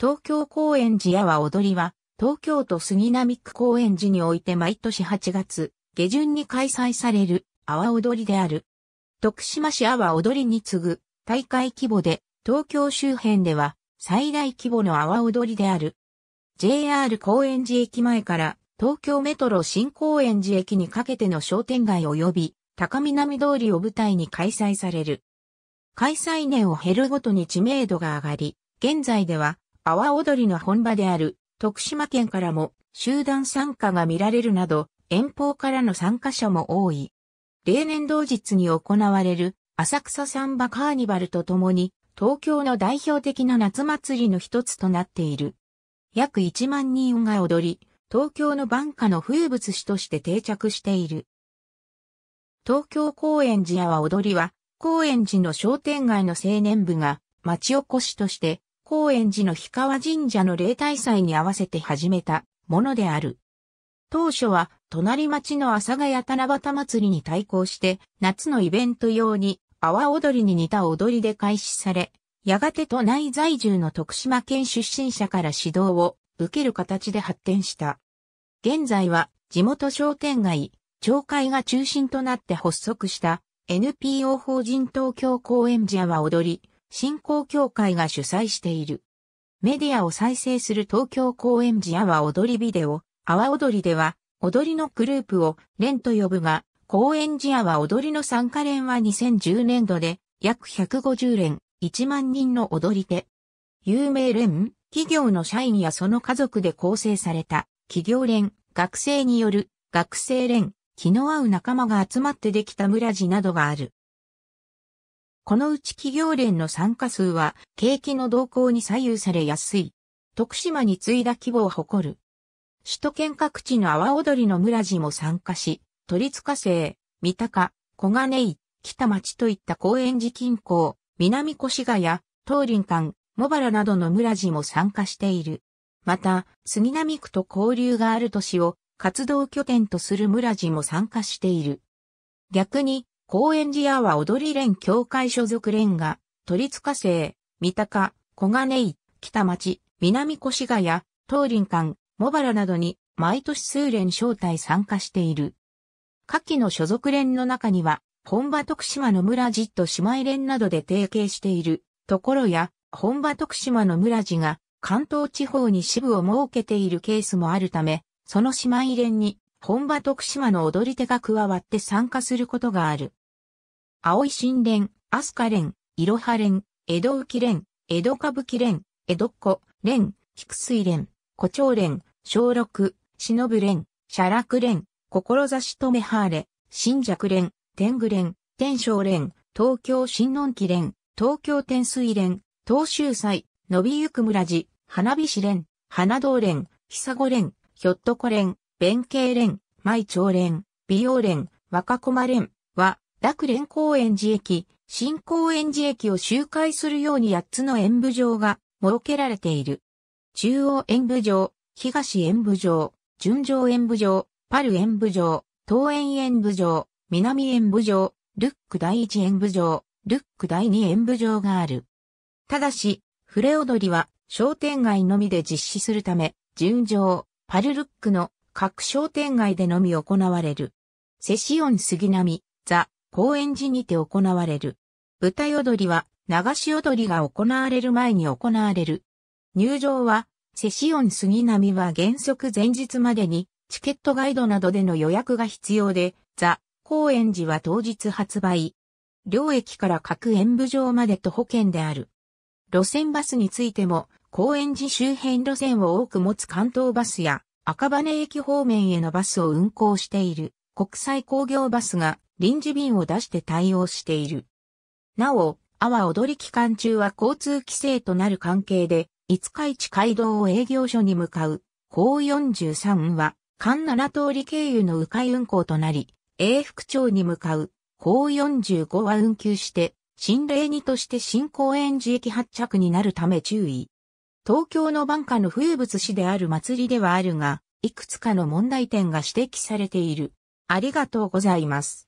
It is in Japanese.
東京公園寺やは踊りは、東京都杉並区公園寺において毎年8月、下旬に開催される、阿波踊りである。徳島市阿波踊りに次ぐ、大会規模で、東京周辺では、最大規模の阿波踊りである。JR 公園寺駅前から東京メトロ新公園寺駅にかけての商店街及び高南通りを舞台に開催される。開催年を経るごとに知名度が上がり、現在では阿波踊りの本場である徳島県からも集団参加が見られるなど遠方からの参加者も多い。例年同日に行われる浅草サンバカーニバルとともに東京の代表的な夏祭りの一つとなっている。約1万人が踊り、東京の晩夏の風物詩として定着している。東京高円寺やは踊りは、高円寺の商店街の青年部が町おこしとして高円寺の氷川神社の例大祭に合わせて始めたものである。当初は隣町の阿佐ヶ谷七夕祭りに対抗して夏のイベント用に阿波踊りに似た踊りで開始され、やがて都内在住の徳島県出身者から指導を受ける形で発展した。現在は地元商店街、町会が中心となって発足した NPO 法人東京公園寺は踊り、振興協会が主催している。メディアを再生する東京公演時阿波踊りビデオ、阿波踊りでは、踊りのグループを連と呼ぶが、公演時阿波踊りの参加連は2010年度で、約150連、1万人の踊り手。有名連、企業の社員やその家族で構成された、企業連、学生による、学生連、気の合う仲間が集まってできた村寺などがある。このうち企業連の参加数は、景気の動向に左右されやすい。徳島に次いだ規模を誇る。首都圏各地の阿波踊りの村寺も参加し、都立火星、三鷹、小金井、北町といった公園寺近郊、南越谷、東林館、茂原などの村寺も参加している。また、杉並区と交流がある都市を活動拠点とする村寺も参加している。逆に、高円寺屋は踊り連協会所属連が、都立火星、三鷹、小金井、北町、南越谷、東林館、茂原などに毎年数連招待参加している。下記の所属連の中には、本場徳島の村寺と姉妹連などで提携しているところや、本場徳島の村寺が関東地方に支部を設けているケースもあるため、その姉妹連に本場徳島の踊り手が加わって参加することがある。青い神蓮、飛鳥蓮、イロハ蓮、江戸浮蓮、江戸歌舞伎蓮、江戸っ子、蓮、菊水蓮、胡蝶蓮、小六、忍蓮、写楽蓮、志とめはれ、新尺蓮、天狗連、天正連、東京新音記連、東京天水連、東州祭、伸びゆく村寺、花火師連、花道連、久子連、ひょっとこ連、弁慶連、舞長連、美容連、若駒連、和、楽蓮公園寺駅、新公園寺駅を周回するように8つの演舞場が設けられている。中央演舞場、東演舞場、順上演舞場、パル演舞場、東園演舞場、南演舞場、ルック第一演舞場、ルック第二演舞場がある。ただし、触れ踊りは商店街のみで実施するため、順上、パルルックの各商店街でのみ行われる。セシオン杉並、ザ、高円寺にて行われる。舞台踊りは、流し踊りが行われる前に行われる。入場は、セシオン杉並は原則前日までに、チケットガイドなどでの予約が必要で、ザ・高円寺は当日発売。両駅から各演舞場まで徒歩圏である。路線バスについても、高円寺周辺路線を多く持つ関東バスや赤羽駅方面へのバスを運行している国際工業バスが臨時便を出して対応している。なお、阿波踊り期間中は交通規制となる関係で、五日市街道を営業所に向かう、高43は、関七通り経由の迂回運行となり、永福町に向かう、高45は運休して、新礼にとして新公園寺駅発着になるため注意。東京の晩夏の風物詩である祭りではあるが、いくつかの問題点が指摘されている。ありがとうございます。